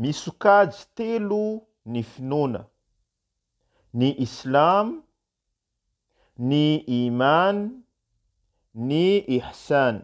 Ny sokajy telo ny finoana: ny islam, ny iman, ny ihsan.